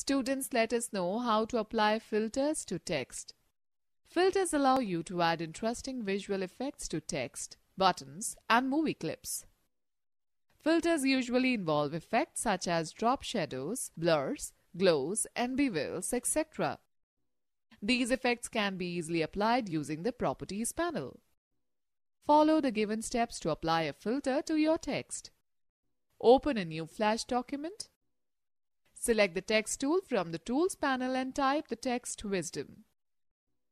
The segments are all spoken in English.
Students let us know how to apply filters to text. Filters allow you to add interesting visual effects to text, buttons, and movie clips. Filters usually involve effects such as drop shadows, blurs, glows, and bevels, etc. These effects can be easily applied using the Properties panel. Follow the given steps to apply a filter to your text. Open a new Flash document Select the text tool from the tools panel and type the text wisdom.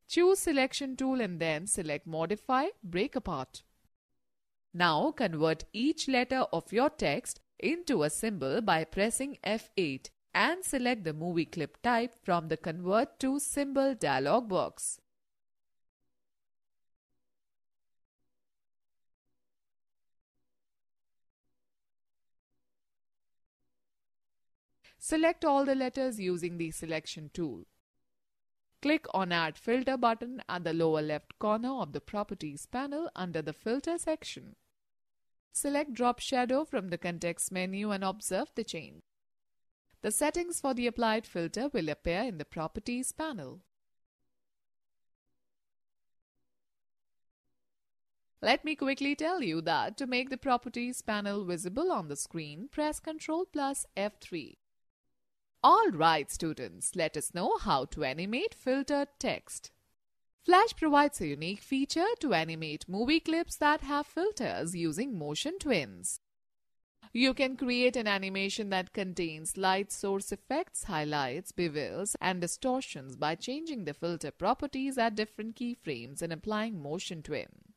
Choose selection tool and then select modify break apart. Now convert each letter of your text into a symbol by pressing F8 and select the movie clip type from the convert to symbol dialog box. Select all the letters using the selection tool. Click on Add Filter button at the lower left corner of the Properties panel under the Filter section. Select Drop Shadow from the context menu and observe the change. The settings for the applied filter will appear in the Properties panel. Let me quickly tell you that to make the Properties panel visible on the screen, press Ctrl plus F3. Alright students, let us know how to animate filtered text. Flash provides a unique feature to animate movie clips that have filters using motion twins. You can create an animation that contains light source effects, highlights, bevels, and distortions by changing the filter properties at different keyframes and applying motion twin.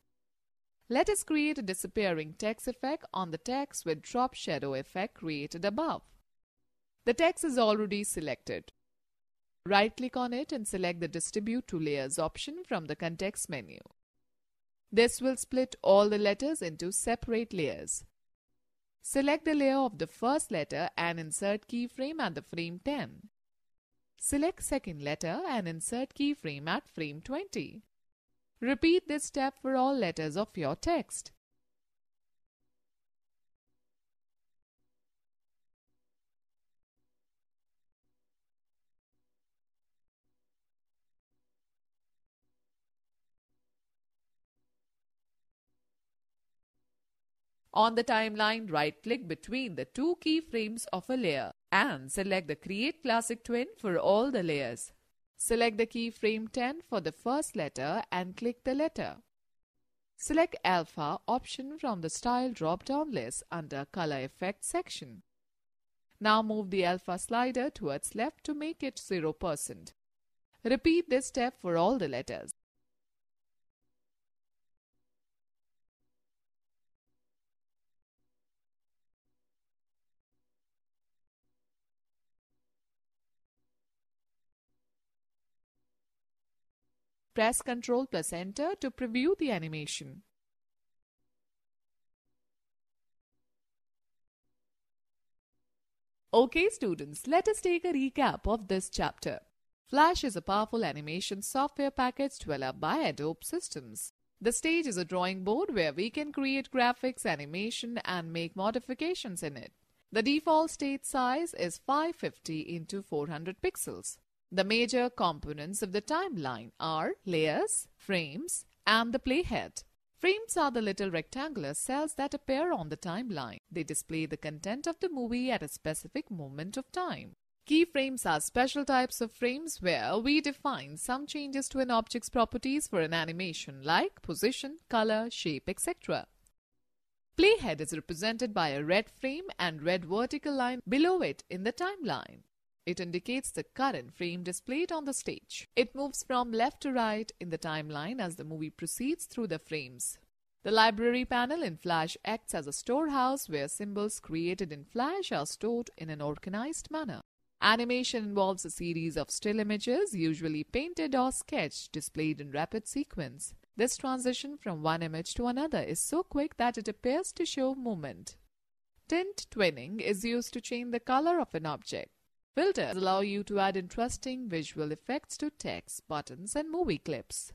Let us create a disappearing text effect on the text with drop shadow effect created above. The text is already selected. Right-click on it and select the Distribute to Layers option from the context menu. This will split all the letters into separate layers. Select the layer of the first letter and insert keyframe at the frame 10. Select second letter and insert keyframe at frame 20. Repeat this step for all letters of your text. On the timeline, right-click between the two keyframes of a layer and select the Create Classic Twin for all the layers. Select the keyframe 10 for the first letter and click the letter. Select Alpha option from the Style drop-down list under Color Effect section. Now move the alpha slider towards left to make it 0%. Repeat this step for all the letters. Press Ctrl plus Enter to preview the animation. Okay students, let us take a recap of this chapter. Flash is a powerful animation software package developed by Adobe Systems. The stage is a drawing board where we can create graphics, animation and make modifications in it. The default state size is 550 into 400 pixels. The major components of the timeline are layers, frames, and the playhead. Frames are the little rectangular cells that appear on the timeline. They display the content of the movie at a specific moment of time. Keyframes are special types of frames where we define some changes to an object's properties for an animation like position, color, shape, etc. Playhead is represented by a red frame and red vertical line below it in the timeline. It indicates the current frame displayed on the stage. It moves from left to right in the timeline as the movie proceeds through the frames. The library panel in Flash acts as a storehouse where symbols created in Flash are stored in an organized manner. Animation involves a series of still images, usually painted or sketched, displayed in rapid sequence. This transition from one image to another is so quick that it appears to show movement. Tint twinning is used to change the color of an object. Filters allow you to add interesting visual effects to text, buttons and movie clips.